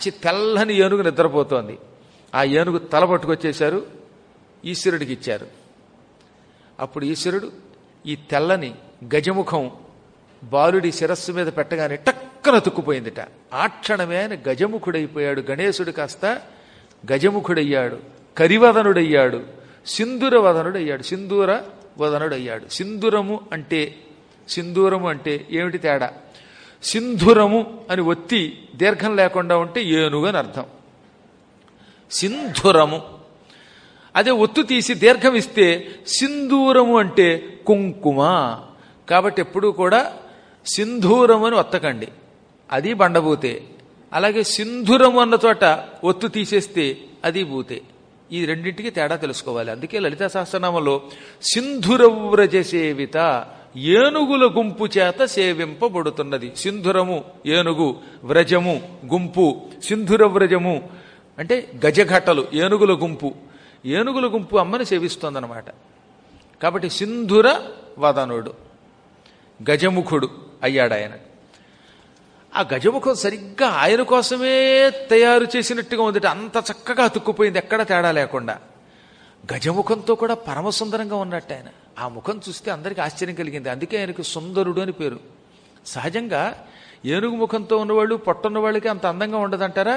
మంచి తెల్లని ఏనుగు నిద్రపోతోంది ఆ ఏనుగు తల పట్టుకొచ్చేశారు ఈశ్వరుడికి ఇచ్చారు అప్పుడు ఈశ్వరుడు ఈ తెల్లని గజముఖం బాలుడి శిరస్సు మీద పెట్టగానే టక్కన తుక్కుపోయిందిట ఆ క్షణమే ఆయన గజముఖుడైపోయాడు గణేశుడు కాస్త గజముఖుడయ్యాడు కరివదనుడయ్యాడు సింధూర వదనుడయ్యాడు సింధూర వదనుడయ్యాడు సింధూరము అంటే సింధూరము అంటే ఏమిటి తేడా సింధురము అని ఒత్తి దీర్ఘం లేకుండా ఉంటే ఏనుగు అని అర్థం సింధురము అదే ఒత్తు తీసి దీర్ఘం ఇస్తే సింధూరము అంటే కుంకుమ కాబట్టి ఎప్పుడూ కూడా సింధూరము అని ఒత్తకండి అది బండబూతే అలాగే సింధురము అన్న చోట ఒత్తు తీసేస్తే అది బూతే ఈ రెండింటికి తేడా తెలుసుకోవాలి అందుకే లలిత సహస్రనామంలో సింధురవ్రజసేవిత ఏనుగుల గుంపు చేత సేవింపబడుతున్నది సింధురము ఏనుగు వ్రజము గుంపు సింధుర వ్రజము అంటే గజఘటలు ఏనుగుల గుంపు ఏనుగుల గుంపు అమ్మని సేవిస్తోందనమాట కాబట్టి సింధుర వదనుడు గజముఖుడు అయ్యాడు ఆయన ఆ గజముఖం సరిగ్గా ఆయన కోసమే తయారు చేసినట్టుగా ఉంది అంత చక్కగా అతుక్కుపోయింది ఎక్కడ తేడా లేకుండా గజముఖంతో కూడా పరమసుందరంగా ఉన్నట్టు ఆయన ఆ ముఖం చూస్తే అందరికీ ఆశ్చర్యం కలిగింది అందుకే ఆయనకు సుందరుడు అని పేరు సహజంగా ఏనుగు ముఖంతో ఉన్నవాళ్ళు పొట్టున్న వాళ్ళకి అంత అందంగా ఉండదంటారా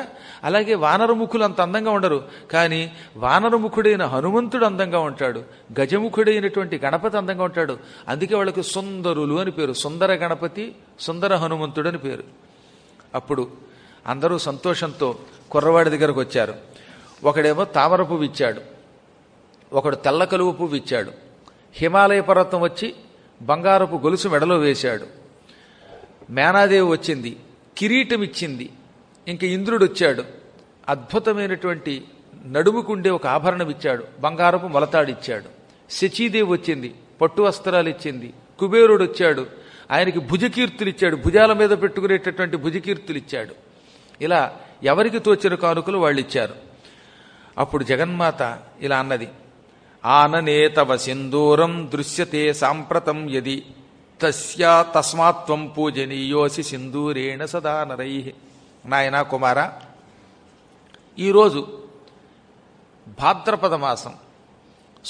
అలాగే వానరముఖులు అంత అందంగా ఉండరు కానీ వానరముఖుడైన హనుమంతుడు అందంగా ఉంటాడు గజముఖుడైనటువంటి గణపతి అందంగా ఉంటాడు అందుకే వాళ్ళకి సుందరులు అని పేరు సుందర గణపతి సుందర హనుమంతుడు అని పేరు అప్పుడు అందరూ సంతోషంతో కుర్రవాడి దగ్గరకు వచ్చారు ఒకడేమో తామర పువ్వు ఇచ్చాడు ఒకడు తెల్ల కలువ పువ్వు ఇచ్చాడు హిమాలయ పర్వతం వచ్చి బంగారపు గొలుసు మెడలో వేశాడు మేనాదేవి వచ్చింది కిరీటం ఇచ్చింది ఇంక ఇంద్రుడు వచ్చాడు అద్భుతమైనటువంటి నడుముకుండే ఒక ఆభరణం ఇచ్చాడు బంగారపు మొలతాడిచ్చాడు శచీదేవి వచ్చింది పట్టు వస్త్రాలు ఇచ్చింది కుబేరుడు వచ్చాడు ఆయనకి భుజకీర్తులు ఇచ్చాడు భుజాల మీద పెట్టుకునేటటువంటి భుజకీర్తులు ఇచ్చాడు ఇలా ఎవరికి తోచిన కానుకలు వాళ్ళు ఇచ్చారు అప్పుడు జగన్మాత ఇలా అన్నది ఆననేతవ సింధూరం దృశ్యతే సాంప్రతం యది తస్యా తస్మాత్వం పూజనీయోసి సింధూరేణ సదా నరై నాయన కుమార ఈరోజు భాద్రపద మాసం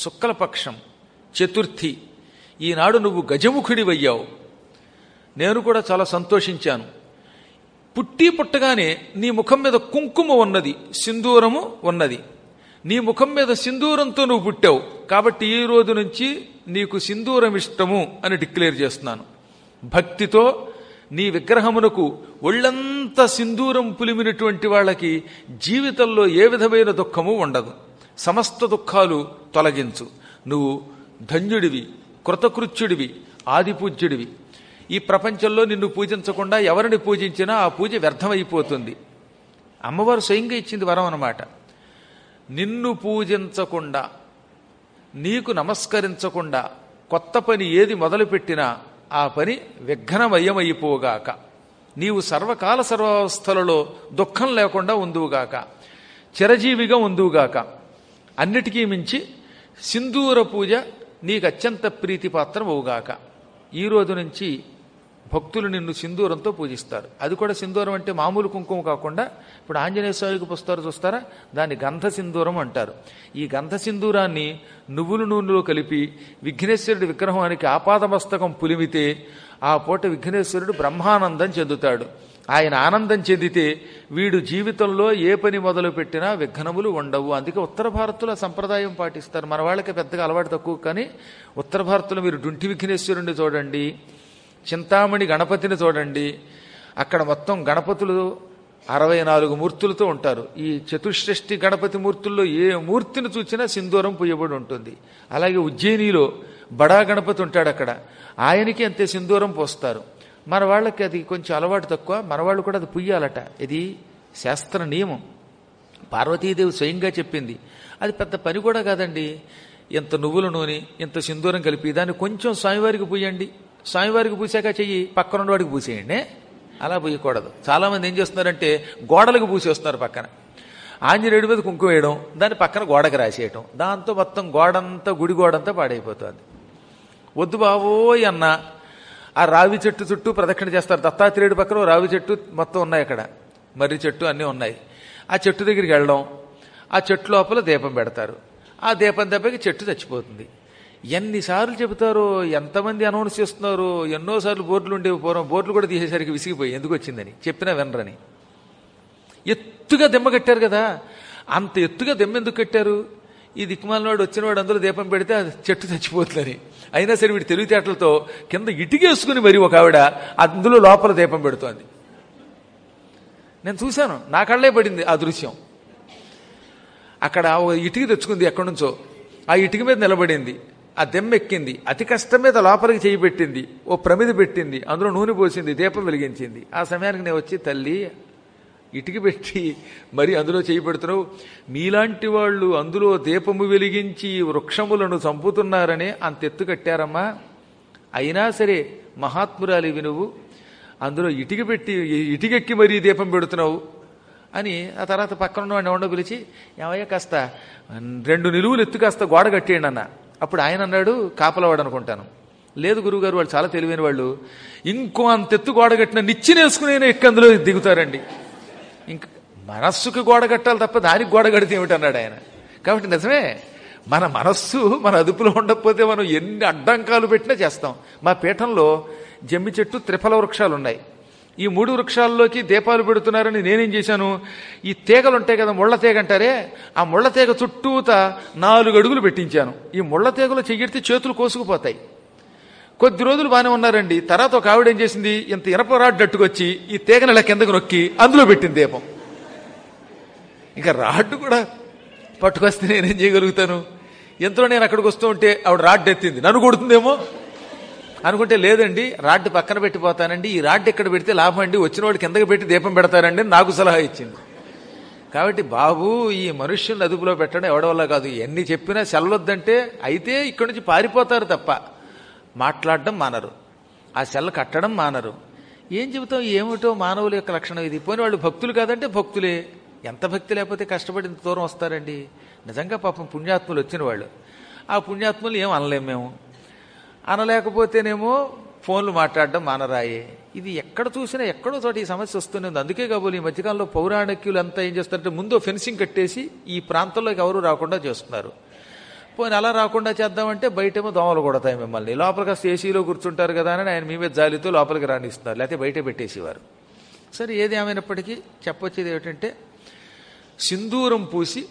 శుక్లపక్షం చతుర్థి ఈనాడు నువ్వు గజముఖుడివయ్యావు నేను కూడా చాలా సంతోషించాను పుట్టి పుట్టగానే నీ ముఖం మీద కుంకుమ ఉన్నది సింధూరము ఉన్నది నీ ముఖం మీద సింధూరంతో నువ్వు పుట్టావు కాబట్టి ఈ రోజు నుంచి నీకు సింధూరం ఇష్టము అని డిక్లేర్ చేస్తున్నాను భక్తితో నీ విగ్రహమునకు ఒళ్ళంతా సింధూరం పులిమినటువంటి వాళ్ళకి జీవితంలో ఏ విధమైన దుఃఖము ఉండదు సమస్త దుఃఖాలు తొలగించు నువ్వు ధన్యుడివి కృతకృత్యుడివి ఆదిపూజ్యుడివి ఈ ప్రపంచంలో నిన్ను పూజించకుండా ఎవరిని పూజించినా ఆ పూజ వ్యర్థమైపోతుంది అమ్మవారు స్వయంగా ఇచ్చింది వరం అన్నమాట నిన్ను పూజించకుండా నీకు నమస్కరించకుండా కొత్త పని ఏది మొదలుపెట్టినా ఆ పని విఘ్నమయమైపోగాక నీవు సర్వకాల సర్వావస్థలలో దుఃఖం లేకుండా ఉందువుగాక చిరజీవిగా ఉందువుగాక అన్నిటికీ మించి సింధూర పూజ నీకు అత్యంత ప్రీతిపాత్రం అవుగాక ఈరోజు నుంచి భక్తులు నిన్ను సింధూరంతో పూజిస్తారు అది కూడా సింధూరం అంటే మామూలు కుంకుమ కాకుండా ఇప్పుడు ఆంజనేయ స్వామికి పుస్తారు చూస్తారా దాన్ని గంధ సింధూరం అంటారు ఈ గంధ సింధూరాన్ని నువ్వుల నూనెలో కలిపి విఘ్నేశ్వరుడి విగ్రహానికి ఆపాదమస్తకం పులిమితే ఆ పూట విఘ్నేశ్వరుడు బ్రహ్మానందం చెందుతాడు ఆయన ఆనందం చెందితే వీడు జీవితంలో ఏ పని మొదలుపెట్టినా విఘ్నములు ఉండవు అందుకే ఉత్తర భారత్లో సంప్రదాయం పాటిస్తారు మన వాళ్ళకి పెద్దగా అలవాటు తక్కువ కానీ ఉత్తర భారత్లో మీరు డుంటి విఘ్నేశ్వరుణ్ణి చూడండి చింతామణి గణపతిని చూడండి అక్కడ మొత్తం గణపతులు అరవై నాలుగు మూర్తులతో ఉంటారు ఈ చతుష్షష్టి గణపతి మూర్తుల్లో ఏ మూర్తిని చూసినా సింధూరం పూయబడి ఉంటుంది అలాగే ఉజ్జయినిలో బడా గణపతి ఉంటాడు అక్కడ ఆయనకి అంతే సింధూరం పోస్తారు మన వాళ్ళకి అది కొంచెం అలవాటు తక్కువ మన వాళ్ళు కూడా అది పుయ్యాలట ఇది శాస్త్ర నియమం పార్వతీదేవి స్వయంగా చెప్పింది అది పెద్ద పని కూడా కాదండి ఇంత నువ్వుల నూనె ఇంత సింధూరం కలిపి దాన్ని కొంచెం స్వామివారికి పుయ్యండి స్వామివారికి పూసాక చెయ్యి పక్కన ఉన్నవాడికి పూసేయండి అలా పూయకూడదు చాలామంది ఏం చేస్తున్నారంటే గోడలకు పూసేస్తున్నారు పక్కన ఆంజనేయుడి మీద కుంకు వేయడం దాన్ని పక్కన గోడకు రాసేయటం దాంతో మొత్తం గోడంతా గుడి గోడంతా పాడైపోతుంది వద్దు బావోయ్ అన్న ఆ రావి చెట్టు చుట్టూ ప్రదక్షిణ చేస్తారు దత్తాత్రేయుడి పక్కన రావి చెట్టు మొత్తం ఉన్నాయి అక్కడ మర్రి చెట్టు అన్నీ ఉన్నాయి ఆ చెట్టు దగ్గరికి వెళ్ళడం ఆ చెట్టు లోపల దీపం పెడతారు ఆ దీపం దెబ్బకి చెట్టు చచ్చిపోతుంది ఎన్నిసార్లు చెబుతారో ఎంతమంది అనౌన్స్ చేస్తున్నారో ఎన్నోసార్లు బోర్డులు ఉండేవి పోరం బోర్డులు కూడా తీసేసరికి విసిగిపోయి ఎందుకు వచ్చిందని చెప్పినా వినరని ఎత్తుగా దెమ్మ కట్టారు కదా అంత ఎత్తుగా దెమ్మ ఎందుకు కట్టారు ఈ దిక్కుమాలనాడు వచ్చినవాడు అందులో దీపం పెడితే అది చెట్టు చచ్చిపోతుందని అయినా సరే వీడి తెలివితేటలతో కింద ఇటుకేసుకుని మరి ఒక ఆవిడ అందులో లోపల దీపం పెడుతోంది నేను చూశాను నా కళ్ళే పడింది ఆ దృశ్యం అక్కడ ఇటుక తెచ్చుకుంది ఎక్కడి నుంచో ఆ ఇటుక మీద నిలబడింది ఆ దెమ్మెక్కింది అతి కష్టం మీద లోపలికి చేయి పెట్టింది ఓ ప్రమిది పెట్టింది అందులో నూనె పోసింది దీపం వెలిగించింది ఆ సమయానికి నేను వచ్చి తల్లి ఇటుకి పెట్టి మరి అందులో చేయి పెడుతున్నావు మీలాంటి వాళ్ళు అందులో దీపము వెలిగించి వృక్షములను చంపుతున్నారని అంత ఎత్తు కట్టారమ్మా అయినా సరే మహాత్మురాలి నువ్వు అందులో ఇటుకి పెట్టి ఇటుకెక్కి మరీ దీపం పెడుతున్నావు అని ఆ తర్వాత పక్కన ఉన్న వాడిని పిలిచి ఏమయ్యా కాస్త రెండు నిలువులు ఎత్తు కాస్త గోడ కట్టేయండి అన్న అప్పుడు ఆయన అన్నాడు కాపలవాడు అనుకుంటాను లేదు గురువుగారు వాళ్ళు చాలా తెలివైన వాళ్ళు ఇంకో అంతెత్తు గోడగట్టిన నిచ్చి నేసుకుని ఎక్కందులో దిగుతారండి ఇంక మనస్సుకు గోడ కట్టాలి తప్ప దానికి గోడ ఏమిటి ఏమిటన్నాడు ఆయన కాబట్టి నిజమే మన మనస్సు మన అదుపులో ఉండకపోతే మనం ఎన్ని అడ్డంకాలు పెట్టినా చేస్తాం మా పీఠంలో జమ్మి చెట్టు త్రిఫల వృక్షాలు ఉన్నాయి ఈ మూడు వృక్షాల్లోకి దీపాలు పెడుతున్నారని నేనేం చేశాను ఈ తీగలు ఉంటాయి కదా ముళ్ళతీగ తీగ అంటారే ఆ ముళ్ళ తీగ చుట్టూత నాలుగు అడుగులు పెట్టించాను ఈ ముళ్ళతీగలు తీగలో చేతులు కోసుకుపోతాయి కొద్ది రోజులు బాగానే ఉన్నారండి తర్వాత ఒక ఆవిడ ఏం చేసింది ఇంత ఇనప రాడ్డు అట్టుకొచ్చి ఈ తీగను ఇలా కిందకు నొక్కి అందులో పెట్టింది దీపం ఇంకా రాడ్డు కూడా పట్టుకొస్తే నేనేం చేయగలుగుతాను ఎంతో నేను అక్కడికి వస్తూ ఉంటే ఆవిడ రాడ్డు ఎత్తింది నన్ను కొడుతుందేమో అనుకుంటే లేదండి రాడ్డు పక్కన పెట్టిపోతానండి ఈ రాడ్డు ఇక్కడ పెడితే లాభం అండి వచ్చిన వాడు కిందకి పెట్టి దీపం పెడతారండి నాకు సలహా ఇచ్చింది కాబట్టి బాబు ఈ మనుష్యుని అదుపులో పెట్టడం ఎవడవల్ల కాదు ఎన్ని చెప్పినా సెల్లొద్దంటే అయితే ఇక్కడి నుంచి పారిపోతారు తప్ప మాట్లాడడం మానరు ఆ సెల్ల కట్టడం మానరు ఏం చెబుతాం ఏమిటో మానవుల యొక్క లక్షణం ఇది పోనీ వాళ్ళు భక్తులు కాదంటే భక్తులే ఎంత భక్తి లేకపోతే కష్టపడి ఇంత దూరం వస్తారండి నిజంగా పాపం పుణ్యాత్ములు వచ్చిన వాళ్ళు ఆ పుణ్యాత్ములు ఏం అనలేము మేము అనలేకపోతేనేమో ఫోన్లు మాట్లాడడం మానరాయి ఇది ఎక్కడ చూసినా ఎక్కడో చోట ఈ సమస్య వస్తుంది అందుకే కాబోలు ఈ మధ్యకాలంలో పౌరాణిక్యులు అంతా ఏం చేస్తారంటే ముందు ఫెన్సింగ్ కట్టేసి ఈ ప్రాంతంలోకి ఎవరు రాకుండా చేస్తున్నారు పోనీ అలా రాకుండా చేద్దామంటే బయటేమో దోమలు కొడతాయి మిమ్మల్ని లోపలికి వస్తే ఏసీలో కూర్చుంటారు కదా అని ఆయన మీ మీద జాలితో లోపలికి రాణిస్తున్నారు లేకపోతే బయట పెట్టేసేవారు సరే ఏది ఏమైనప్పటికీ చెప్పొచ్చేది ఏమిటంటే సింధూరం పూసి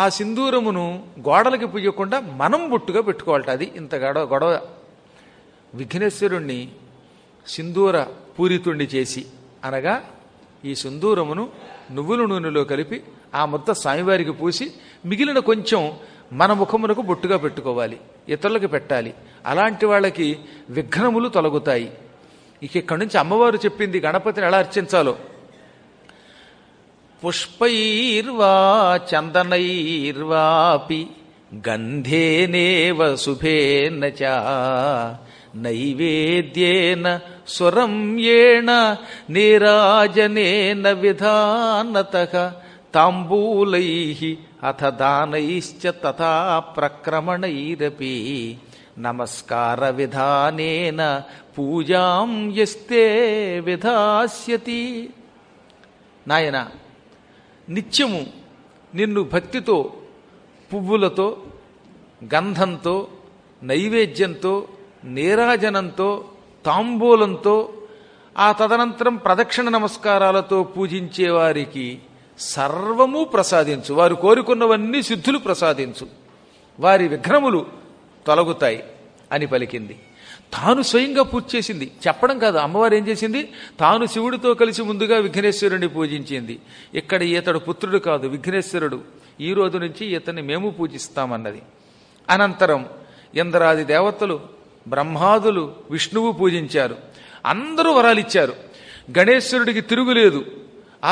ఆ సింధూరమును గోడలకి పూయకుండా మనం బుట్టుగా పెట్టుకోవాలట అది ఇంత గొడవ గొడవ విఘ్నేశ్వరుణ్ణి సింధూర పూరితుణ్ణి చేసి అనగా ఈ సింధూరమును నువ్వుల నూనెలో కలిపి ఆ మొత్తం స్వామివారికి పూసి మిగిలిన కొంచెం మన ముఖమునకు బొట్టుగా పెట్టుకోవాలి ఇతరులకు పెట్టాలి అలాంటి వాళ్ళకి విఘ్నములు తొలగుతాయి ఇక ఇక్కడి నుంచి అమ్మవారు చెప్పింది గణపతిని ఎలా అర్చించాలో పుష్పైర్వా చందనైర్వాపి గంధేనేవ శుభేన నైవేద్యేన స్వరమ్యేణ నీరాజనేన విధానత తాంబూలై అథ దానైశ్చ తక్రమణైరీ నమస్కార విధానేన పూజాం ఎస్తే విధాస్యతి నాయన నిత్యము నిన్ను భక్తితో పువ్వులతో గంధంతో నైవేద్యంతో నీరాజనంతో తాంబూలంతో ఆ తదనంతరం ప్రదక్షిణ నమస్కారాలతో పూజించే వారికి సర్వము ప్రసాదించు వారు కోరుకున్నవన్నీ సిద్ధులు ప్రసాదించు వారి విఘ్నములు తొలగుతాయి అని పలికింది తాను స్వయంగా పూజ చేసింది చెప్పడం కాదు అమ్మవారు ఏం చేసింది తాను శివుడితో కలిసి ముందుగా విఘ్నేశ్వరుణ్ణి పూజించింది ఇక్కడ ఈతడు పుత్రుడు కాదు విఘ్నేశ్వరుడు ఈ రోజు నుంచి ఇతన్ని మేము పూజిస్తామన్నది అనంతరం ఇంద్రాది దేవతలు బ్రహ్మాదులు విష్ణువు పూజించారు అందరూ ఇచ్చారు గణేశ్వరుడికి తిరుగులేదు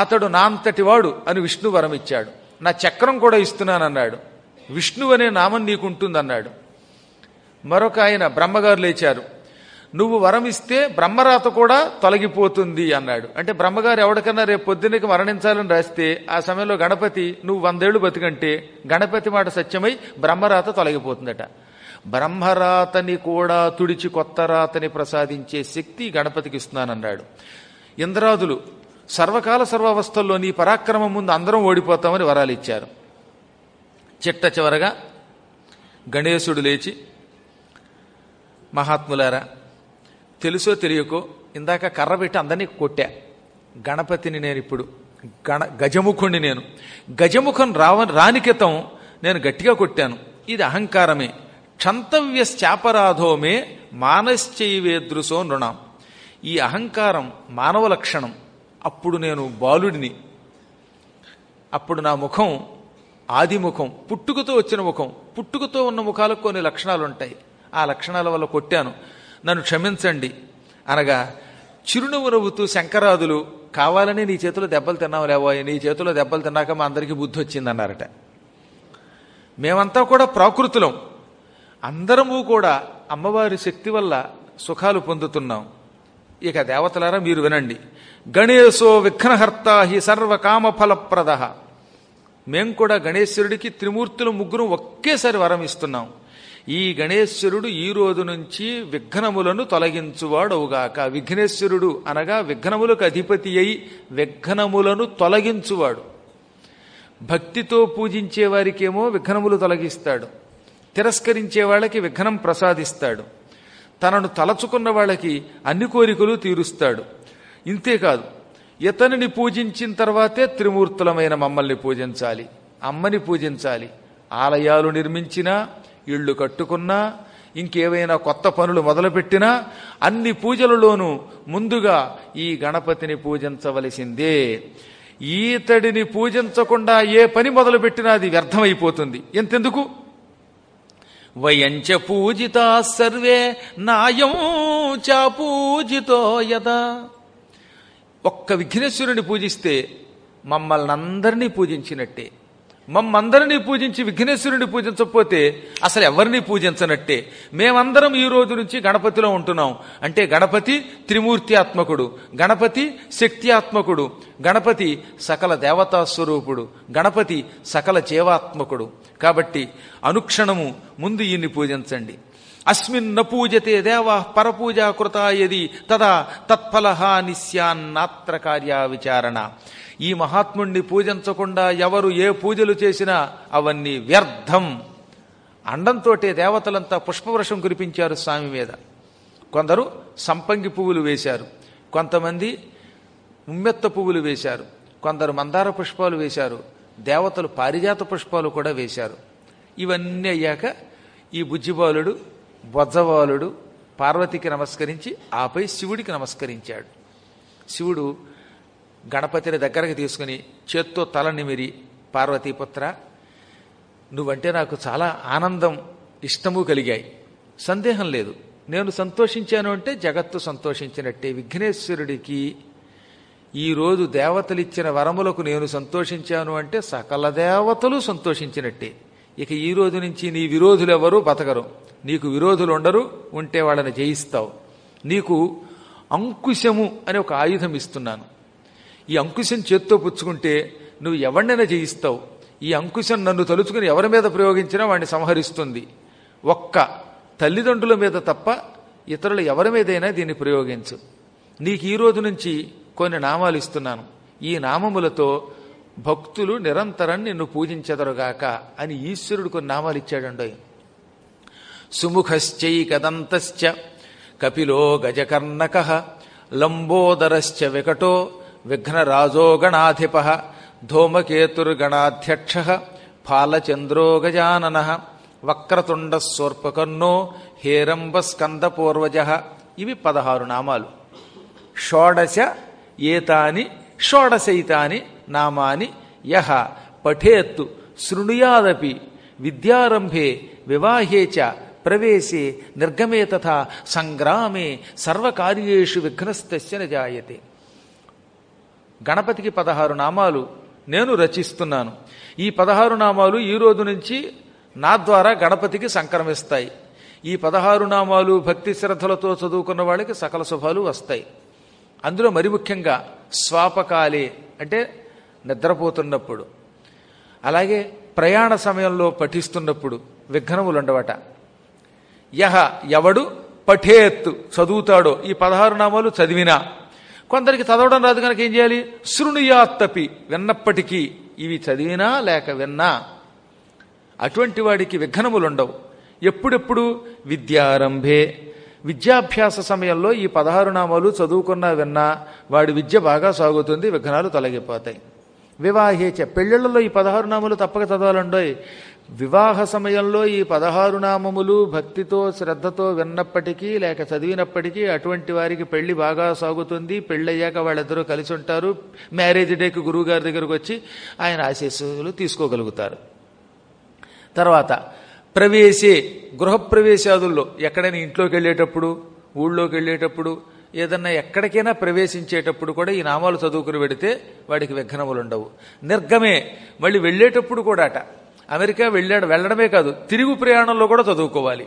అతడు నాంతటి వాడు అని విష్ణు వరం ఇచ్చాడు నా చక్రం కూడా ఇస్తున్నానన్నాడు విష్ణు అనే నామం నీకుంటుందన్నాడు మరొక ఆయన బ్రహ్మగారు లేచారు నువ్వు వరం ఇస్తే బ్రహ్మరాత కూడా తొలగిపోతుంది అన్నాడు అంటే బ్రహ్మగారు ఎవరికన్నా రేపు పొద్దున్నకి మరణించాలని రాస్తే ఆ సమయంలో గణపతి నువ్వు వందేళ్లు బతికంటే గణపతి మాట సత్యమై బ్రహ్మరాత తొలగిపోతుందట బ్రహ్మరాతని కూడా తుడిచి కొత్త రాతని ప్రసాదించే శక్తి గణపతికి ఇస్తున్నానన్నాడు ఇంద్రాదులు సర్వకాల సర్వావస్థల్లో నీ పరాక్రమం ముందు అందరం ఓడిపోతామని వరాలు ఇచ్చారు చిట్ట చివరగా గణేశుడు లేచి మహాత్ములారా తెలుసో తెలియకో ఇందాక కర్ర పెట్టి అందరినీ కొట్టా గణపతిని నేను ఇప్పుడు గణ గజముఖుణ్ణి నేను గజముఖం రావ రానికితం నేను గట్టిగా కొట్టాను ఇది అహంకారమే మానశ్చైవే దృశో నృణం ఈ అహంకారం మానవ లక్షణం అప్పుడు నేను బాలుడిని అప్పుడు నా ముఖం ఆది ముఖం పుట్టుకతో వచ్చిన ముఖం పుట్టుకతో ఉన్న ముఖాలకు కొన్ని లక్షణాలు ఉంటాయి ఆ లక్షణాల వల్ల కొట్టాను నన్ను క్షమించండి అనగా చిరునవ్వు నవ్వుతూ శంకరాదులు కావాలని నీ చేతిలో దెబ్బలు తిన్నావు లేవోయ్ నీ చేతిలో దెబ్బలు తిన్నాక మా అందరికీ బుద్ధి వచ్చిందన్నారట మేమంతా కూడా ప్రాకృతులం అందరము కూడా అమ్మవారి శక్తి వల్ల సుఖాలు పొందుతున్నాం ఇక దేవతలారా మీరు వినండి గణేశో విఘ్నహర్త హి సర్వకామఫలప్రద మేం కూడా గణేశ్వరుడికి త్రిమూర్తులు ముగ్గురు ఒకేసారి వరం ఇస్తున్నాం ఈ గణేశ్వరుడు ఈ రోజు నుంచి విఘ్నములను తొలగించువాడవుగాక విఘ్నేశ్వరుడు అనగా విఘ్నములకు అధిపతి అయి విఘ్నములను తొలగించువాడు భక్తితో పూజించే వారికేమో విఘ్నములు తొలగిస్తాడు తిరస్కరించే వాళ్ళకి విఘ్నం ప్రసాదిస్తాడు తనను తలచుకున్న వాళ్ళకి అన్ని కోరికలు తీరుస్తాడు ఇంతేకాదు ఇతనిని పూజించిన తర్వాతే త్రిమూర్తులమైన మమ్మల్ని పూజించాలి అమ్మని పూజించాలి ఆలయాలు నిర్మించినా ఇళ్ళు కట్టుకున్నా ఇంకేవైనా కొత్త పనులు మొదలుపెట్టినా అన్ని పూజలలోనూ ముందుగా ఈ గణపతిని పూజించవలసిందే ఈతడిని పూజించకుండా ఏ పని మొదలుపెట్టినా అది వ్యర్థమైపోతుంది ఎంతెందుకు వయంచ పూజిత సర్వే నాయం చా పూజితో యదా ఒక్క విఘ్నేశ్వరుని పూజిస్తే మమ్మల్ని అందరినీ పూజించినట్టే మమ్మందరినీ పూజించి విఘ్నేశ్వరుని పూజించకపోతే అసలు ఎవరిని పూజించనట్టే మేమందరం ఈ రోజు నుంచి గణపతిలో ఉంటున్నాం అంటే గణపతి త్రిమూర్తి ఆత్మకుడు గణపతి శక్తి ఆత్మకుడు గణపతి సకల దేవతా స్వరూపుడు గణపతి సకల జీవాత్మకుడు కాబట్టి అనుక్షణము ముందు ఈయన్ని పూజించండి అస్మిన్న పూజతే దేవ పరపూజా కృత యది తదా నిశ్యాన్నాత్ర కార్య విచారణ ఈ మహాత్ముణ్ణి పూజించకుండా ఎవరు ఏ పూజలు చేసినా అవన్నీ వ్యర్థం అండంతో దేవతలంతా పుష్పవృషం కురిపించారు స్వామి మీద కొందరు సంపంగి పువ్వులు వేశారు కొంతమంది ఉమ్మెత్త పువ్వులు వేశారు కొందరు మందార పుష్పాలు వేశారు దేవతలు పారిజాత పుష్పాలు కూడా వేశారు ఇవన్నీ అయ్యాక ఈ బుజ్జిబాలుడు బొజ్జవాలుడు పార్వతికి నమస్కరించి ఆపై శివుడికి నమస్కరించాడు శివుడు గణపతిని దగ్గరకు తీసుకుని చేత్తో తల నిమిరి పార్వతీపుత్ర నువ్వంటే నాకు చాలా ఆనందం ఇష్టము కలిగాయి సందేహం లేదు నేను సంతోషించాను అంటే జగత్తు సంతోషించినట్టే విఘ్నేశ్వరుడికి ఈరోజు దేవతలిచ్చిన వరములకు నేను సంతోషించాను అంటే సకల దేవతలు సంతోషించినట్టే ఇక ఈ రోజు నుంచి నీ విరోధులు ఎవరు బతకరు నీకు విరోధులు ఉండరు ఉంటే వాళ్ళని జయిస్తావు నీకు అంకుశము అనే ఒక ఆయుధం ఇస్తున్నాను ఈ అంకుశం చేత్తో పుచ్చుకుంటే నువ్వు ఎవరినైనా జయిస్తావు ఈ అంకుశం నన్ను తలుచుకుని ఎవరి మీద ప్రయోగించినా వాడిని సంహరిస్తుంది ఒక్క తల్లిదండ్రుల మీద తప్ప ఇతరులు ఎవరి మీదైనా దీన్ని ప్రయోగించు నీకు ఈ రోజు నుంచి కొన్ని నామాలు ఇస్తున్నాను ఈ నామములతో భక్తులు నిరంతరం నిన్ను పూజించెదరుగాక అని ఈశ్వరుడు కొన్ని నామాలు ఇచ్చాడండోయ్ సుముఖశ్చైకదంతశ్చ కపిలో గజకర్ణక లంబోదరశ్చ వికటో విఘ్నరాజోగణాధిప ధూమకేతుర్గణాధ్యక్ష ఫాలచంద్రో గజానన వక్రతుండస్వోర్పకన్నో హేరంబస్కందపూర్వజ ఇవి పదహారు నామాలు షోడశ ఏతాని షోడశైతాని నామాని యహ పఠేత్తు శృణుయాదపి విద్యారంభే వివాహే చ ప్రవేశే నిర్గమే తథా సంగ్రామే సర్వకార్యేషు విఘ్నస్తస్య జాయతే గణపతికి పదహారు నామాలు నేను రచిస్తున్నాను ఈ పదహారు నామాలు ఈ రోజు నుంచి నా ద్వారా గణపతికి సంక్రమిస్తాయి ఈ పదహారు నామాలు భక్తి శ్రద్ధలతో చదువుకున్న వాళ్ళకి సకల శుభాలు వస్తాయి అందులో మరి ముఖ్యంగా స్వాపకాలే అంటే నిద్రపోతున్నప్పుడు అలాగే ప్రయాణ సమయంలో పఠిస్తున్నప్పుడు విఘ్నములు ఉండవట యహ ఎవడు పఠేత్తు చదువుతాడో ఈ పదహారు నామాలు చదివినా కొందరికి చదవడం రాదు కనుక ఏం చేయాలి శృణుయాత్తపి విన్నప్పటికీ ఇవి చదివినా లేక విన్నా అటువంటి వాడికి విఘ్నములుండవు ఎప్పుడెప్పుడు విద్యారంభే విద్యాభ్యాస సమయంలో ఈ పదహారు నామాలు చదువుకున్నా విన్నా వాడి విద్య బాగా సాగుతుంది విఘ్నాలు తొలగిపోతాయి వివాహేచ పెళ్ళిళ్ళలో ఈ పదహారు నామాలు తప్పక చదవాలండోయ్ వివాహ సమయంలో ఈ పదహారు నామములు భక్తితో శ్రద్ధతో విన్నప్పటికీ లేక చదివినప్పటికీ అటువంటి వారికి పెళ్లి బాగా సాగుతుంది పెళ్ళయ్యాక వాళ్ళిద్దరూ కలిసి ఉంటారు మ్యారేజ్ డేకి గురువుగారి దగ్గరకు వచ్చి ఆయన ఆశీస్సులు తీసుకోగలుగుతారు తర్వాత ప్రవేశే గృహప్రవేశాదుల్లో ఎక్కడైనా ఇంట్లోకి వెళ్ళేటప్పుడు ఊళ్ళోకి వెళ్ళేటప్పుడు ఏదన్నా ఎక్కడికైనా ప్రవేశించేటప్పుడు కూడా ఈ నామాలు చదువుకుని పెడితే వాడికి విఘ్నములు ఉండవు నిర్గమే మళ్ళీ వెళ్ళేటప్పుడు కూడా అట అమెరికా వెళ్ళాడు వెళ్ళడమే కాదు తిరుగు ప్రయాణంలో కూడా చదువుకోవాలి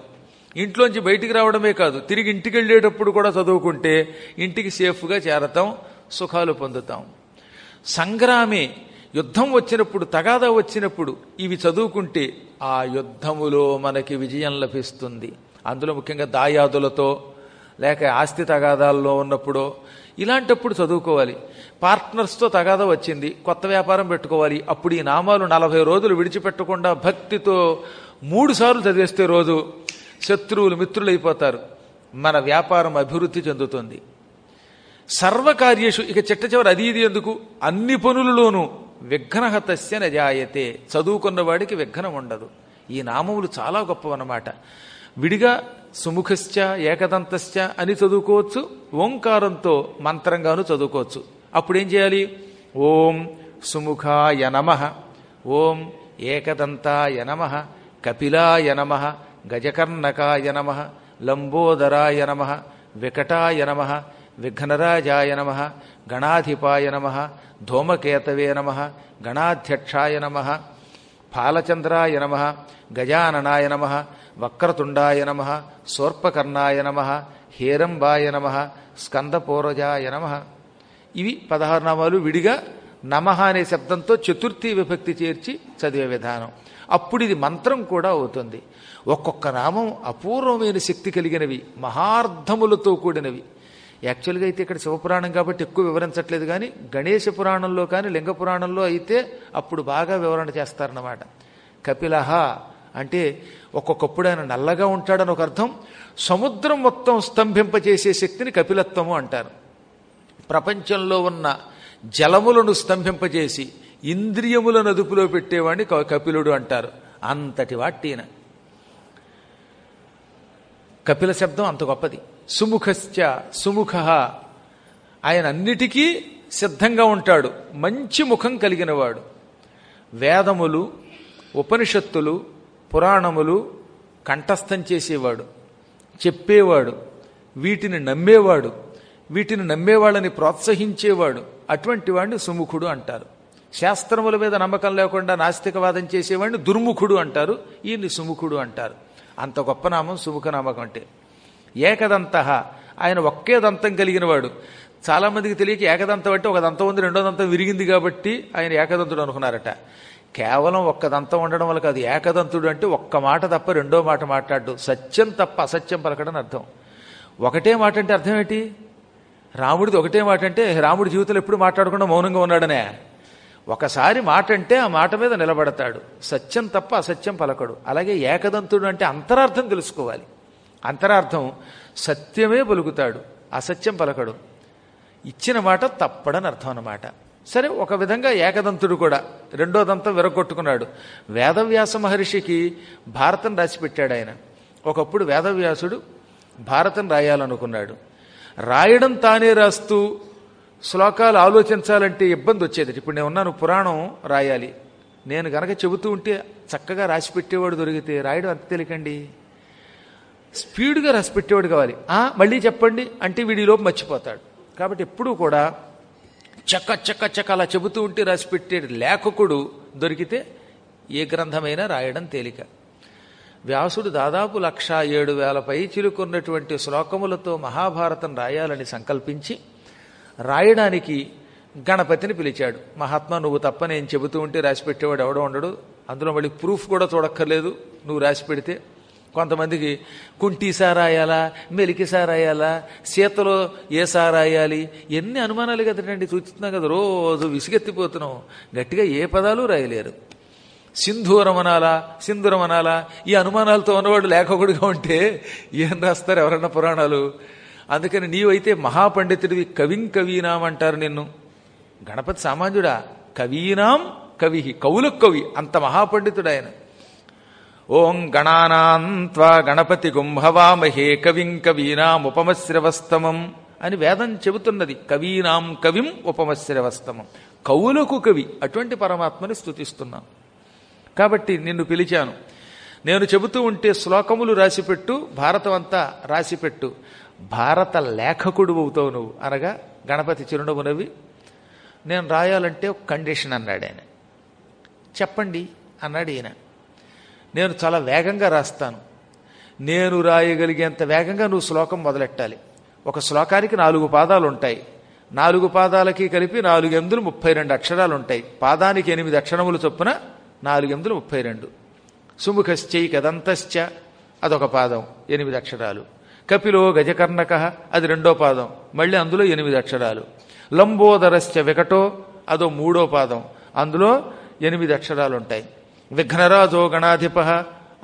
ఇంట్లోంచి బయటికి రావడమే కాదు తిరిగి ఇంటికి వెళ్ళేటప్పుడు కూడా చదువుకుంటే ఇంటికి సేఫ్గా చేరతాం సుఖాలు పొందుతాం సంగ్రామే యుద్ధం వచ్చినప్పుడు తగాద వచ్చినప్పుడు ఇవి చదువుకుంటే ఆ యుద్ధములో మనకి విజయం లభిస్తుంది అందులో ముఖ్యంగా దాయాదులతో లేక ఆస్తి తగాదాల్లో ఉన్నప్పుడో ఇలాంటప్పుడు చదువుకోవాలి పార్ట్నర్స్తో తగాద వచ్చింది కొత్త వ్యాపారం పెట్టుకోవాలి అప్పుడు ఈ నామాలు నలభై రోజులు విడిచిపెట్టకుండా భక్తితో మూడు సార్లు చదివేస్తే రోజు శత్రువులు మిత్రులైపోతారు మన వ్యాపారం అభివృద్ధి చెందుతుంది సర్వకార్యేషు ఇక చిట్ట చివరి అది ఇది ఎందుకు అన్ని పనులలోనూ విఘ్నహతస్య నజాయతే చదువుకున్న వాడికి విఘ్నం ఉండదు ఈ నామములు చాలా గొప్పవన్నమాట విడిగా సుముఖశ్చ ఏకదంతశ్చ అని చదువుకోవచ్చు ఓంకారంతో మంత్రంగాను చదువుకోవచ్చు అప్పుడేం చేయాలి ఓం సుముఖాయ నమ ఓం ఏకదంతాయ నమ కపిలాయ నమ గజకర్ణకాయ నమ లంబోదరాయ నమ వికటాయ నమ విఘ్నరాజాయ నమ గణాధిపాయ నమ ధూమకేతవే నమ గణాధ్యక్షాయ నమ పాలచంద్రాయ నమ గజాననాయ నమ వక్రతుండాయ నమ సోర్పకర్ణాయ నమ హేరంబాయ నమ స్కందపూరజాయ నమ ఇవి పదహారు నామాలు విడిగా నమహ అనే శబ్దంతో చతుర్థి విభక్తి చేర్చి చదివే విధానం అప్పుడు ఇది మంత్రం కూడా అవుతుంది ఒక్కొక్క నామం అపూర్వమైన శక్తి కలిగినవి మహార్థములతో కూడినవి యాక్చువల్గా అయితే ఇక్కడ శివపురాణం కాబట్టి ఎక్కువ వివరించట్లేదు కానీ గణేష పురాణంలో కానీ లింగ పురాణంలో అయితే అప్పుడు బాగా వివరణ చేస్తారన్నమాట కపిలహ అంటే ఒక్కొక్కప్పుడు ఆయన నల్లగా ఉంటాడని ఒక అర్థం సముద్రం మొత్తం స్తంభింపచేసే శక్తిని కపిలత్వము అంటారు ప్రపంచంలో ఉన్న జలములను స్తంభింపజేసి ఇంద్రియములను అదుపులో పెట్టేవాడిని కపిలుడు అంటారు అంతటి వాటిన కపిల శబ్దం అంత గొప్పది సుముఖశ్చ సుముఖ ఆయన అన్నిటికీ సిద్ధంగా ఉంటాడు మంచి ముఖం కలిగినవాడు వేదములు ఉపనిషత్తులు పురాణములు కంఠస్థం చేసేవాడు చెప్పేవాడు వీటిని నమ్మేవాడు వీటిని నమ్మేవాళ్ళని ప్రోత్సహించేవాడు అటువంటి వాడిని సుముఖుడు అంటారు శాస్త్రముల మీద నమ్మకం లేకుండా నాస్తికవాదం చేసేవాడిని దుర్ముఖుడు అంటారు ఈయన్ని సుముఖుడు అంటారు అంత గొప్ప నామం సుముఖ నామకం అంటే ఏకదంత ఆయన ఒకే దంతం కలిగినవాడు చాలామందికి తెలియక ఏకదంతం అంటే ఒక దంతం ఉంది రెండో దంతం విరిగింది కాబట్టి ఆయన ఏకదంతుడు అనుకున్నారట కేవలం ఒక్క దంతం ఉండడం వల్ల కాదు ఏకదంతుడు అంటే ఒక్క మాట తప్ప రెండో మాట మాట్లాడు సత్యం తప్ప అసత్యం పలకడం అర్థం ఒకటే మాట అంటే అర్థం ఏంటి రాముడిది ఒకటే మాట అంటే రాముడి జీవితంలో ఎప్పుడు మాట్లాడకుండా మౌనంగా ఉన్నాడనే ఒకసారి మాట అంటే ఆ మాట మీద నిలబడతాడు సత్యం తప్ప అసత్యం పలకడు అలాగే ఏకదంతుడు అంటే అంతరార్థం తెలుసుకోవాలి అంతరార్థం సత్యమే పలుకుతాడు అసత్యం పలకడు ఇచ్చిన మాట తప్పడని అర్థం అన్నమాట సరే ఒక విధంగా ఏకదంతుడు కూడా రెండో దంతం విరగొట్టుకున్నాడు వేదవ్యాస మహర్షికి భారతం రాసిపెట్టాడు ఆయన ఒకప్పుడు వేదవ్యాసుడు భారతం రాయాలనుకున్నాడు రాయడం తానే రాస్తూ శ్లోకాలు ఆలోచించాలంటే ఇబ్బంది వచ్చేది ఇప్పుడు నేను ఉన్నాను పురాణం రాయాలి నేను గనక చెబుతూ ఉంటే చక్కగా రాసి పెట్టేవాడు దొరికితే రాయడం అంత తెలియకండి స్పీడ్గా రాసి పెట్టేవాడు కావాలి మళ్ళీ చెప్పండి అంటే వీడిలోపు మర్చిపోతాడు కాబట్టి ఎప్పుడూ కూడా చక్క చక్క చక్క అలా చెబుతూ ఉంటే రాసి పెట్టే లేఖకుడు దొరికితే ఏ గ్రంథమైనా రాయడం తేలిక వ్యాసుడు దాదాపు లక్షా ఏడు వేల పై చిరుకున్నటువంటి శ్లోకములతో మహాభారతం రాయాలని సంకల్పించి రాయడానికి గణపతిని పిలిచాడు మహాత్మా నువ్వు తప్ప నేను చెబుతూ ఉంటే రాసి పెట్టేవాడు ఎవడో ఉండడు అందులో మళ్ళీ ప్రూఫ్ కూడా చూడక్కర్లేదు నువ్వు రాసి పెడితే కొంతమందికి కుంటి రాయాలా మెలికి రాయాలా సీతలో ఏసా రాయాలి ఎన్ని అనుమానాలు కదండి చూస్తున్నాం కదా రోజు విసిగెత్తిపోతున్నావు గట్టిగా ఏ పదాలు రాయలేరు సింధూరం అనాలా అనాలా ఈ అనుమానాలతో ఉన్నవాడు లేఖకుడిగా ఉంటే ఏం రాస్తారు ఎవరన్నా పురాణాలు అందుకని నీవైతే మహాపండితుడివి కవిం కవీనాం అంటారు నిన్ను గణపతి సామాన్యుడా కవీనాం కవి కవుల కవి అంత మహాపండితుడు ఆయన ఓం గణానాంత్వా గణపతి గుంభవామహే కవిం కవీనాం ఉపమశ్రవస్తమం అని వేదం చెబుతున్నది కవీనాం కవిం ఉపమశ్రవస్తమం కవులకు కవి అటువంటి పరమాత్మని స్థుతిస్తున్నాం కాబట్టి నిన్ను పిలిచాను నేను చెబుతూ ఉంటే శ్లోకములు రాసిపెట్టు భారతం అంతా రాసిపెట్టు భారత లేఖకుడు అవుతావు నువ్వు అనగా గణపతి చిరునవ్వునవి నేను రాయాలంటే ఒక కండిషన్ అన్నాడు ఆయన చెప్పండి అన్నాడు ఈయన నేను చాలా వేగంగా రాస్తాను నేను రాయగలిగేంత వేగంగా నువ్వు శ్లోకం మొదలెట్టాలి ఒక శ్లోకానికి నాలుగు పాదాలు ఉంటాయి నాలుగు పాదాలకి కలిపి నాలుగు ఎందులు ముప్పై రెండు అక్షరాలు ఉంటాయి పాదానికి ఎనిమిది అక్షరములు చొప్పున నాలుగు ఎనిమిదిలు ముప్పై రెండు సుముఖశ్చై కదంతశ్చ అదొక పాదం ఎనిమిది అక్షరాలు కపిలో గజకర్ణక అది రెండో పాదం మళ్ళీ అందులో ఎనిమిది అక్షరాలు లంబోదరశ్చ వికటో అదో మూడో పాదం అందులో ఎనిమిది అక్షరాలు ఉంటాయి విఘ్నరాజో గణాధిప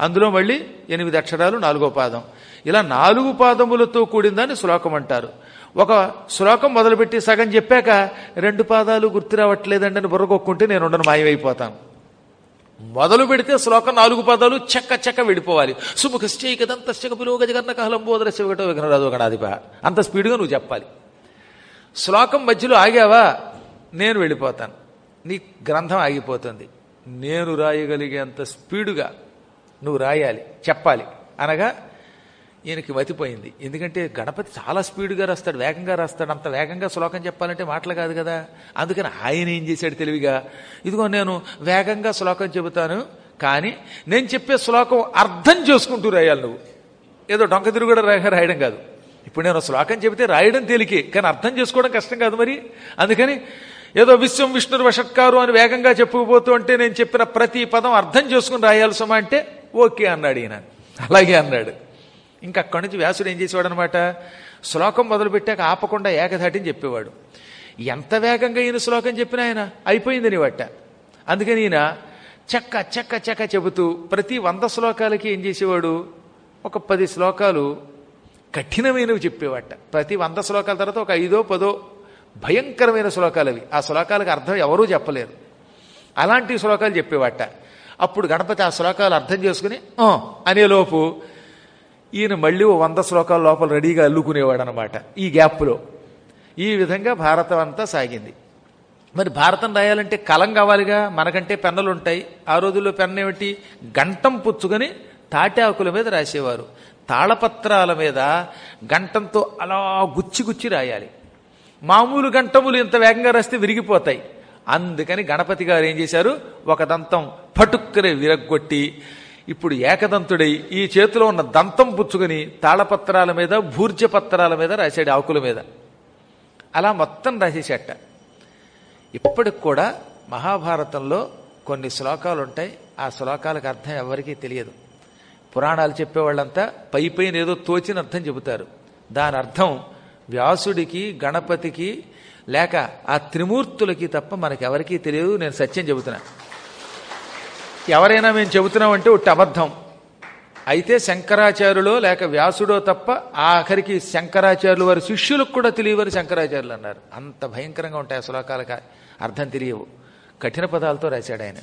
అందులో మళ్ళీ ఎనిమిది అక్షరాలు నాలుగో పాదం ఇలా నాలుగు పాదములతో కూడిందని శ్లోకం అంటారు ఒక శ్లోకం మొదలుపెట్టి సగం చెప్పాక రెండు పాదాలు గుర్తు రావట్లేదండి అని బుర్రగొక్కుంటే నేను ఉండను మాయమైపోతాను మొదలు పెడితే శ్లోకం నాలుగు పదాలు చెక్క చెక్క విడిపోవాలి సుముఖశ్చైకదంత శిఖపులోగ కహలం కహలంబోదర శివగటో విఘ్నరాజు గణాధిప అంత స్పీడ్గా నువ్వు చెప్పాలి శ్లోకం మధ్యలో ఆగావా నేను వెళ్ళిపోతాను నీ గ్రంథం ఆగిపోతుంది నేను రాయగలిగేంత స్పీడుగా నువ్వు రాయాలి చెప్పాలి అనగా ఈయనకి మతిపోయింది ఎందుకంటే గణపతి చాలా స్పీడ్గా రాస్తాడు వేగంగా రాస్తాడు అంత వేగంగా శ్లోకం చెప్పాలంటే మాటలు కాదు కదా అందుకని ఆయన ఏం చేశాడు తెలివిగా ఇదిగో నేను వేగంగా శ్లోకం చెబుతాను కానీ నేను చెప్పే శ్లోకం అర్థం చేసుకుంటూ రాయాలి నువ్వు ఏదో డొంక తిరుగుడు రాయడం కాదు ఇప్పుడు నేను శ్లోకం చెబితే రాయడం తేలికే కానీ అర్థం చేసుకోవడం కష్టం కాదు మరి అందుకని ఏదో విశ్వం విష్ణు వషత్కారు అని వేగంగా చెప్పుకుపోతూ అంటే నేను చెప్పిన ప్రతి పదం అర్థం చేసుకుని రాయాల్సమా అంటే ఓకే అన్నాడు ఈయన అలాగే అన్నాడు ఇంకా అక్కడి నుంచి వ్యాసుడు ఏం చేసేవాడు అనమాట శ్లోకం మొదలుపెట్టాక ఆపకుండా ఏకధాటిని చెప్పేవాడు ఎంత వేగంగా ఈయన శ్లోకం చెప్పినా ఆయన అయిపోయిందని వాట అందుకని ఈయన చెక్క చెక్క చెక్క చెబుతూ ప్రతి వంద శ్లోకాలకి ఏం చేసేవాడు ఒక పది శ్లోకాలు కఠినమైనవి చెప్పేవాట ప్రతి వంద శ్లోకాల తర్వాత ఒక ఐదో పదో భయంకరమైన శ్లోకాలు అవి ఆ శ్లోకాలకు అర్థం ఎవరూ చెప్పలేరు అలాంటి శ్లోకాలు చెప్పేవాట అప్పుడు గణపతి ఆ శ్లోకాలు అర్థం చేసుకుని అనేలోపు ఈయన మళ్ళీ ఓ వంద శ్లోకాల లోపల రెడీగా అల్లుకునేవాడు అనమాట ఈ గ్యాప్లో ఈ విధంగా భారతం అంతా సాగింది మరి భారతం రాయాలంటే కలం కావాలిగా మనకంటే పెన్నులు ఉంటాయి ఆ రోజుల్లో పెన్ను ఏమిటి గంటం పుచ్చుకొని తాటాకుల మీద రాసేవారు తాళపత్రాల మీద గంటంతో అలా గుచ్చి గుచ్చి రాయాలి మామూలు గంటములు ఇంత వేగంగా రాస్తే విరిగిపోతాయి అందుకని గణపతి గారు ఏం చేశారు ఒక దంతం పటుక్కరే విరగ్గొట్టి ఇప్పుడు ఏకదంతుడై ఈ చేతిలో ఉన్న దంతం పుచ్చుకొని తాళపత్రాల మీద భూర్జ పత్రాల మీద రాశాడు ఆకుల మీద అలా మొత్తం రాసేసేట ఇప్పటికి కూడా మహాభారతంలో కొన్ని శ్లోకాలు ఉంటాయి ఆ శ్లోకాలకు అర్థం ఎవరికీ తెలియదు పురాణాలు చెప్పేవాళ్ళంతా పై పైన ఏదో తోచిన అర్థం చెబుతారు దాని అర్థం వ్యాసుడికి గణపతికి లేక ఆ త్రిమూర్తులకి తప్ప మనకెవరికీ తెలియదు నేను సత్యం చెబుతున్నాను ఎవరైనా మేము చెబుతున్నామంటే ఒకటి అబద్ధం అయితే శంకరాచార్యులో లేక వ్యాసుడో తప్ప ఆఖరికి శంకరాచార్యులు వారి శిష్యులకు కూడా తెలియవారు శంకరాచార్యులు అన్నారు అంత భయంకరంగా ఉంటాయి శ్లోకాలకు అర్థం తెలియవు కఠిన పదాలతో రాశాడు ఆయన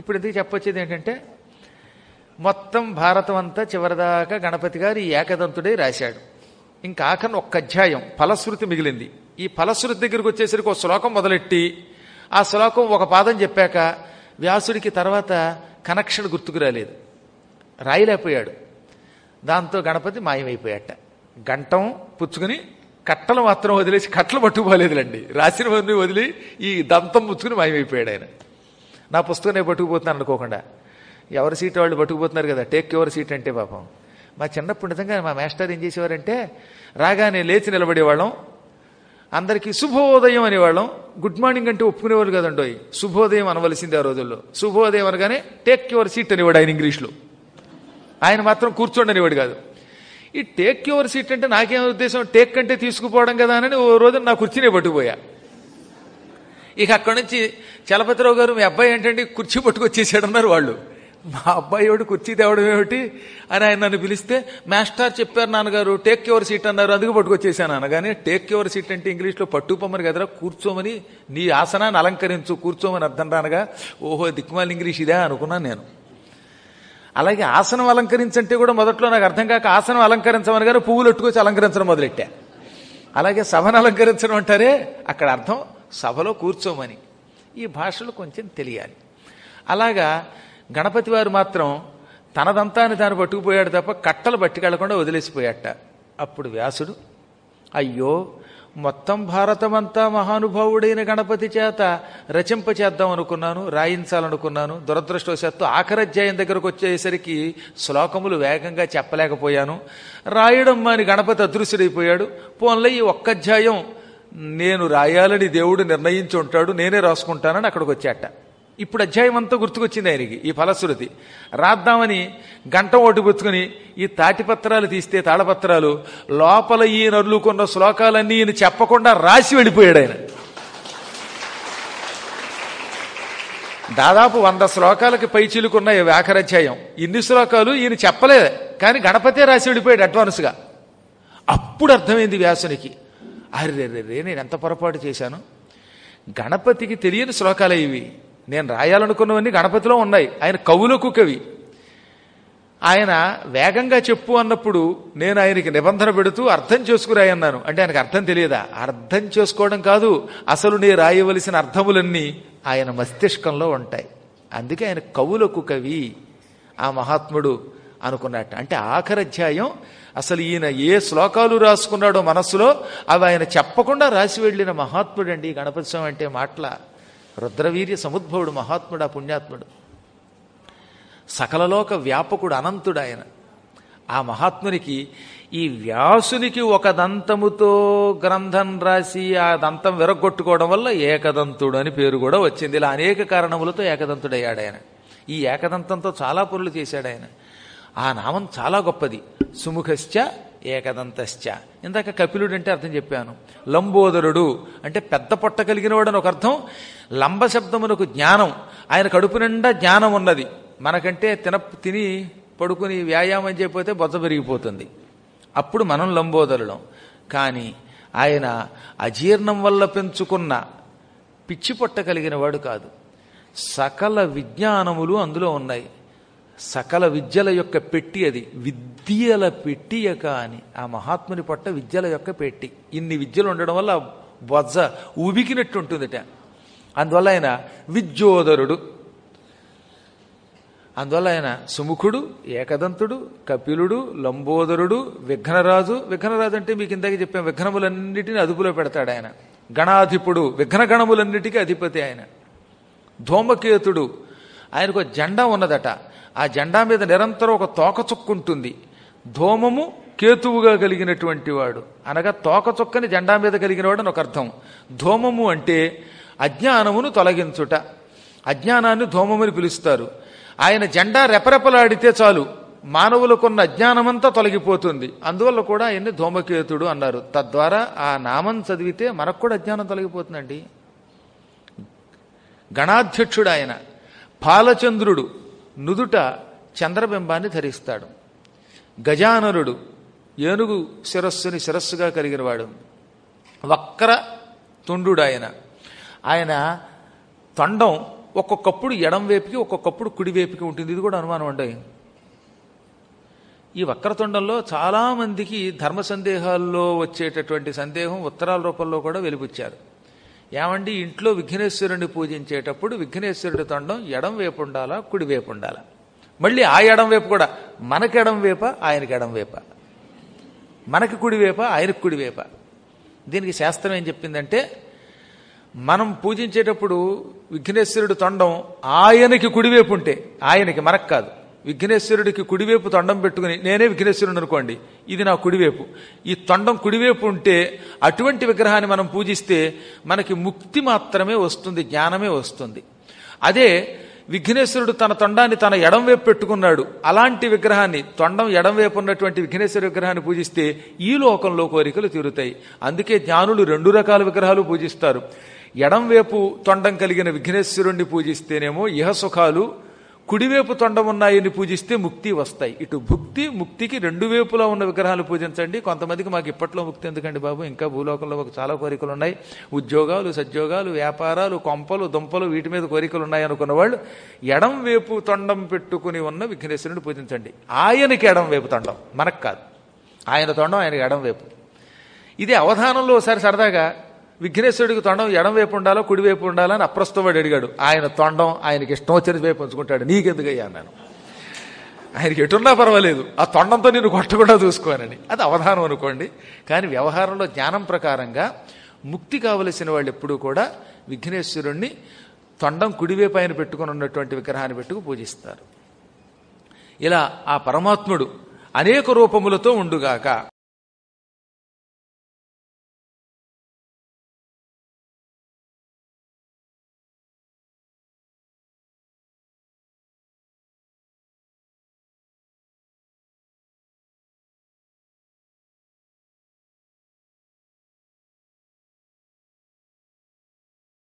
ఇప్పుడు ఇది చెప్పొచ్చేది ఏంటంటే మొత్తం భారతం అంతా చివరిదాకా గణపతి గారు ఈ ఏకదంతుడే రాశాడు ఇంకా ఆఖరి ఒక్క అధ్యాయం ఫలశ్రుతి మిగిలింది ఈ ఫలశ్రుతి దగ్గరికి వచ్చేసరికి ఒక శ్లోకం మొదలెట్టి ఆ శ్లోకం ఒక పాదం చెప్పాక వ్యాసుడికి తర్వాత కనెక్షన్ గుర్తుకు రాలేదు రాయలేకపోయాడు దాంతో గణపతి మాయమైపోయాట గంటం పుచ్చుకుని కట్టలు మాత్రం వదిలేసి కట్టలు పట్టుకుపోలేదులండి రాసిన వారిని వదిలి ఈ దంతం పుచ్చుకుని మాయమైపోయాడు ఆయన నా పుస్తకం నేను పట్టుకుపోతున్నాను అనుకోకుండా ఎవరి సీట్ వాళ్ళు పట్టుకుపోతున్నారు కదా టేక్ ఎవరి సీట్ అంటే పాపం మా చిన్నప్పుడు నిజంగా మా మాస్టర్ ఏం చేసేవారంటే రాగానే లేచి నిలబడేవాళ్ళం అందరికీ శుభోదయం అనేవాళ్ళం గుడ్ మార్నింగ్ అంటే ఒప్పుకునేవాళ్ళు కదండో శుభోదయం అనవలసింది ఆ రోజుల్లో శుభోదయం అనగానే టేక్ యువర్ సీట్ అనేవాడు ఆయన ఇంగ్లీష్లో ఆయన మాత్రం కూర్చోండి అనేవాడు కాదు ఈ టేక్ యువర్ సీట్ అంటే నాకేం ఉద్దేశం టేక్ అంటే తీసుకుపోవడం కదా అని ఓ రోజు నా కుర్చీనే పట్టుకుపోయా ఇక అక్కడి నుంచి చలపతిరావు గారు మీ అబ్బాయి ఏంటంటే కుర్చీ పట్టుకొచ్చేసాడు అన్నారు వాళ్ళు మా అబ్బాయి ఎవడు కుర్చీ తేవడం ఏమిటి అని ఆయన నన్ను పిలిస్తే మాస్టర్ చెప్పారు నాన్నగారు టేక్ యువర్ సీట్ అన్నారు అందుకు పట్టుకొచ్చేసాను అనగానే టేక్ యువర్ సీట్ అంటే ఇంగ్లీష్లో పట్టుపమ్మని కదరా కూర్చోమని నీ ఆసనాన్ని అలంకరించు కూర్చోమని అర్థం రానగా ఓహో దిక్మాల్ ఇంగ్లీష్ ఇదే అనుకున్నాను నేను అలాగే ఆసనం అలంకరించంటే కూడా మొదట్లో నాకు అర్థం కాక ఆసనం అలంకరించమని కానీ పువ్వులు ఎట్టుకొచ్చి అలంకరించడం మొదలెట్టా అలాగే సభను అలంకరించడం అంటారే అక్కడ అర్థం సభలో కూర్చోమని ఈ భాషలు కొంచెం తెలియాలి అలాగా గణపతి వారు మాత్రం తనదంతా తాను పట్టుకుపోయాడు తప్ప కట్టలు పట్టుకెళ్లకుండా వదిలేసిపోయాట అప్పుడు వ్యాసుడు అయ్యో మొత్తం భారతమంతా మహానుభావుడైన గణపతి చేత రచింప చేద్దాం అనుకున్నాను రాయించాలనుకున్నాను దురదృష్టవశాత్తు ఆఖరధ్యాయం దగ్గరకు వచ్చేసరికి శ్లోకములు వేగంగా చెప్పలేకపోయాను రాయడం మాని గణపతి అదృశ్యుడైపోయాడు పోన్లే ఈ ఒక్క అధ్యాయం నేను రాయాలని దేవుడు నిర్ణయించి ఉంటాడు నేనే రాసుకుంటానని అక్కడికి వచ్చేట ఇప్పుడు అధ్యాయం అంతా గుర్తుకొచ్చింది ఆయనకి ఈ ఫలశ్రుతి రాద్దామని గంట ఓటు గుర్తుకుని ఈ తాటిపత్రాలు తీస్తే తాళపత్రాలు లోపల ఈయన నరులుకున్న శ్లోకాలన్నీ ఈయన చెప్పకుండా రాసి వెళ్ళిపోయాడు ఆయన దాదాపు వంద శ్లోకాలకి పై చిలుకున్న అధ్యాయం ఇన్ని శ్లోకాలు ఈయన చెప్పలేదు కానీ గణపతే రాసి వెళ్ళిపోయాడు అడ్వాన్స్గా అప్పుడు అర్థమైంది వ్యాసునికి అరే రే రే నేను ఎంత పొరపాటు చేశాను గణపతికి తెలియని శ్లోకాలే ఇవి నేను రాయాలనుకున్నవన్నీ గణపతిలో ఉన్నాయి ఆయన కవులకు కవి ఆయన వేగంగా చెప్పు అన్నప్పుడు నేను ఆయనకి నిబంధన పెడుతూ అర్థం చేసుకురాయన్నాను అంటే ఆయనకు అర్థం తెలియదా అర్థం చేసుకోవడం కాదు అసలు నేను రాయవలసిన అర్థములన్నీ ఆయన మస్తిష్కంలో ఉంటాయి అందుకే ఆయన కవులకు కవి ఆ మహాత్ముడు అనుకున్నట్టు అంటే ఆఖరి అధ్యాయం అసలు ఈయన ఏ శ్లోకాలు రాసుకున్నాడో మనస్సులో అవి ఆయన చెప్పకుండా రాసి వెళ్ళిన మహాత్ముడండి గణపతి స్వామి అంటే మాట్లా రుద్రవీర్య సముద్భవుడు మహాత్ముడు ఆ పుణ్యాత్ముడు సకలలోక వ్యాపకుడు అనంతుడు ఆయన ఆ మహాత్మునికి ఈ వ్యాసునికి ఒక దంతముతో గ్రంథం రాసి ఆ దంతం విరగొట్టుకోవడం వల్ల ఏకదంతుడు అని పేరు కూడా వచ్చింది ఇలా అనేక కారణములతో ఏకదంతుడయ్యాడు ఆయన ఈ ఏకదంతంతో చాలా పనులు చేశాడు ఆయన ఆ నామం చాలా గొప్పది సుముఖశ్చ ఏకదంతశ్చ ఇందాక కపిలుడు అంటే అర్థం చెప్పాను లంబోదరుడు అంటే పెద్ద పొట్ట కలిగిన వాడని ఒక అర్థం లంబశబ్దమునకు జ్ఞానం ఆయన కడుపు నిండా జ్ఞానం ఉన్నది మనకంటే తిన తిని పడుకుని వ్యాయామం చేయకపోతే బొత్త పెరిగిపోతుంది అప్పుడు మనం లంబోదరులం కానీ ఆయన అజీర్ణం వల్ల పెంచుకున్న పిచ్చి పొట్ట కలిగిన వాడు కాదు సకల విజ్ఞానములు అందులో ఉన్నాయి సకల విద్యల యొక్క పెట్టి అది విద్యల పెట్టియక అని ఆ మహాత్ముని పట్ట విద్యల యొక్క పెట్టి ఇన్ని విద్యలు ఉండడం వల్ల బొజ్జ ఉబికినట్టు ఉంటుందిట అందువల్ల ఆయన విద్యోదరుడు అందువల్ల ఆయన సుముఖుడు ఏకదంతుడు కపిలుడు లంబోదరుడు విఘ్నరాజు విఘ్నరాజు అంటే మీకు ఇందాక చెప్పాం విఘ్నములన్నిటిని అదుపులో పెడతాడు ఆయన గణాధిపుడు గణములన్నిటికీ అధిపతి ఆయన ధూమకేతుడు ఆయనకు జెండా ఉన్నదట ఆ జెండా మీద నిరంతరం ఒక తోక చుక్కుంటుంది ధోమము కేతువుగా కలిగినటువంటి వాడు అనగా తోక చుక్కని జెండా మీద కలిగినవాడు అని ఒక అర్థం ధోమము అంటే అజ్ఞానమును తొలగించుట అజ్ఞానాన్ని ధోమముని పిలుస్తారు ఆయన జెండా రెపరెపలాడితే చాలు మానవులకున్న అజ్ఞానమంతా తొలగిపోతుంది అందువల్ల కూడా ఆయన్ని ధూమకేతుడు అన్నారు తద్వారా ఆ నామం చదివితే మనకు కూడా అజ్ఞానం తొలగిపోతుందండి గణాధ్యక్షుడు ఆయన పాలచంద్రుడు నుదుట చంద్రబింబాన్ని ధరిస్తాడు గజానరుడు ఏనుగు శిరస్సుని శిరస్సుగా కలిగినవాడు వక్ర తుండు ఆయన ఆయన తొండం ఒక్కొక్కప్పుడు ఎడం వైపుకి ఒక్కొక్కప్పుడు కుడి వైపుకి ఉంటుంది ఇది కూడా అనుమానం అండి ఈ వక్రతుండంలో చాలామందికి ధర్మ సందేహాల్లో వచ్చేటటువంటి సందేహం ఉత్తరాల రూపంలో కూడా వెలిపుచ్చారు ఏమండి ఇంట్లో విఘ్నేశ్వరుని పూజించేటప్పుడు విఘ్నేశ్వరుడి తొండం ఎడం వైపు ఉండాలా కుడి వైపు ఉండాలా మళ్ళీ ఆ ఎడం వైపు కూడా మనకి ఎడం వేప ఆయనకి ఎడం వేప మనకి కుడి వేప ఆయనకు కుడి వేప దీనికి శాస్త్రం ఏం చెప్పిందంటే మనం పూజించేటప్పుడు విఘ్నేశ్వరుడు తొండం ఆయనకి కుడివైపు ఉంటే ఆయనకి మనకు కాదు విఘ్నేశ్వరుడికి కుడివైపు తొండం పెట్టుకుని నేనే విఘ్నేశ్వరుడు అనుకోండి ఇది నా కుడివైపు ఈ తొండం కుడివైపు ఉంటే అటువంటి విగ్రహాన్ని మనం పూజిస్తే మనకి ముక్తి మాత్రమే వస్తుంది జ్ఞానమే వస్తుంది అదే విఘ్నేశ్వరుడు తన తొండాన్ని తన ఎడం వైపు పెట్టుకున్నాడు అలాంటి విగ్రహాన్ని తొండం ఎడం వైపు ఉన్నటువంటి విఘ్నేశ్వర విగ్రహాన్ని పూజిస్తే ఈ లోకంలో కోరికలు తీరుతాయి అందుకే జ్ఞానులు రెండు రకాల విగ్రహాలు పూజిస్తారు ఎడం వైపు తొండం కలిగిన విఘ్నేశ్వరుణ్ణి పూజిస్తేనేమో ఇహ సుఖాలు కుడివైపు ఉన్నాయని పూజిస్తే ముక్తి వస్తాయి ఇటు భుక్తి ముక్తికి రెండు వైపులా ఉన్న విగ్రహాలు పూజించండి కొంతమందికి మాకు ఇప్పట్లో ముక్తి ఎందుకండి బాబు ఇంకా భూలోకంలో ఒక చాలా కోరికలు ఉన్నాయి ఉద్యోగాలు సద్యోగాలు వ్యాపారాలు కొంపలు దుంపలు వీటి మీద కోరికలు ఉన్నాయి అనుకున్న వాళ్ళు ఎడం వైపు తొండం పెట్టుకుని ఉన్న విఘ్నేశ్వరుని పూజించండి ఆయనకి ఎడం వైపు తొండం మనకు కాదు ఆయన తొండం ఆయనకి ఎడం వైపు ఇది అవధానంలో ఒకసారి సరదాగా విఘ్నేశ్వరుడికి తొండం వైపు ఉండాలో కుడివైపు ఉండాలో అని అప్రస్తువాడు అడిగాడు ఆయన తొండం ఆయనకి ఇష్టం వచ్చిన వైపు ఉంచుకుంటాడు నీకెందుకయ్యా అన్నాను ఆయనకి ఎటున్నా పర్వాలేదు ఆ తొండంతో నేను కొట్టకుండా చూసుకోనని అది అవధానం అనుకోండి కానీ వ్యవహారంలో జ్ఞానం ప్రకారంగా ముక్తి కావలసిన వాళ్ళు ఎప్పుడూ కూడా విఘ్నేశ్వరుణ్ణి తొండం కుడివైపు ఆయన పెట్టుకుని ఉన్నటువంటి విగ్రహాన్ని పెట్టుకు పూజిస్తారు ఇలా ఆ పరమాత్ముడు అనేక రూపములతో ఉండుగాక